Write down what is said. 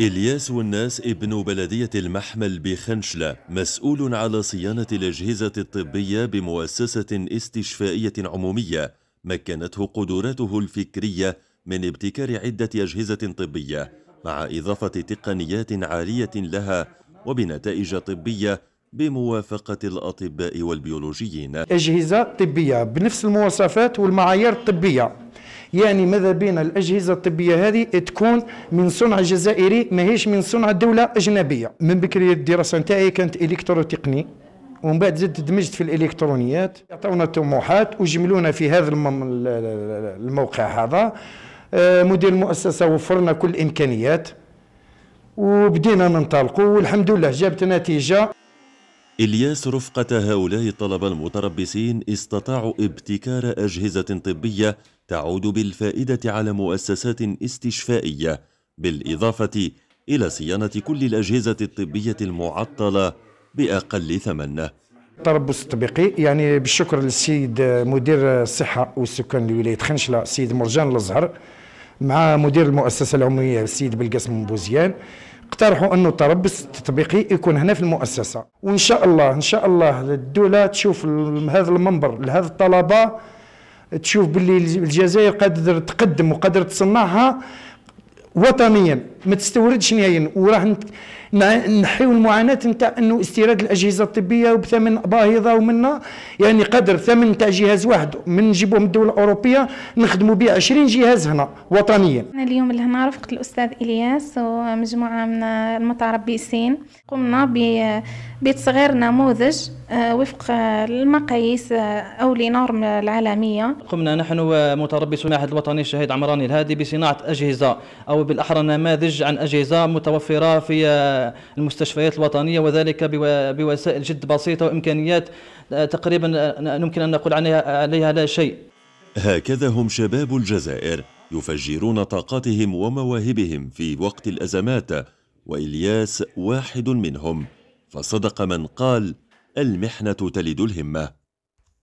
إلياس والناس ابن بلدية المحمل بخنشلة مسؤول على صيانة الأجهزة الطبية بمؤسسة استشفائية عمومية مكنته قدراته الفكرية من ابتكار عدة أجهزة طبية مع إضافة تقنيات عالية لها وبنتائج طبية بموافقة الأطباء والبيولوجيين أجهزة طبية بنفس المواصفات والمعايير الطبية يعني ماذا بين الاجهزه الطبيه هذه إيه تكون من صنع جزائري ماهيش من صنع دوله اجنبيه من بكري الدراسه نتاعي كانت الكتروتقني ومن بعد زدت دمجت في الالكترونيات يعطونا طموحات وجملونا في هذا الموقع هذا آه، مدير المؤسسه وفرنا كل الامكانيات وبدينا ننطلقوا والحمد لله جابت نتيجه إلياس رفقة هؤلاء الطلبة المتربصين استطاعوا ابتكار أجهزة طبية تعود بالفائدة على مؤسسات استشفائية بالإضافة إلى صيانة كل الأجهزة الطبية المعطلة بأقل ثمن التربص التطبيقي يعني بالشكر للسيد مدير الصحة والسكان لولاية خنشلة السيد مرجان الزهر مع مدير المؤسسة العمومية السيد بلقاسم بوزيان اقترحوا انه التربص التطبيقي يكون هنا في المؤسسه وان شاء الله ان شاء الله الدوله تشوف هذا المنبر لهذا الطلبه تشوف باللي الجزائر قادر تقدم وقادر تصنعها وطنيا ما تستوردش نهائيا وراح نحيو المعاناه نتاع انه استيراد الاجهزه الطبيه وبثمن باهظه ومنا يعني قدر ثمن تاع جهاز واحد من نجيبوه من الدول الاوروبيه نخدموا به 20 جهاز هنا وطنيا. انا اليوم لهنا رفقت الاستاذ الياس ومجموعه من المتربصين قمنا بتصغير نموذج آه، وفق المقاييس آه، او لنورم العالميه. قمنا نحن متربصون المعهد الوطني الشهيد عمراني الهادي بصناعه اجهزه او بالاحرى نماذج عن أجهزة متوفرة في آه، المستشفيات الوطنية وذلك بوسائل جد بسيطة وإمكانيات آه، تقريبا آه، نمكن أن نقول عليها, عليها لا شيء هكذا هم شباب الجزائر يفجرون طاقاتهم ومواهبهم في وقت الأزمات وإلياس واحد منهم فصدق من قال المحنة تلد الهمة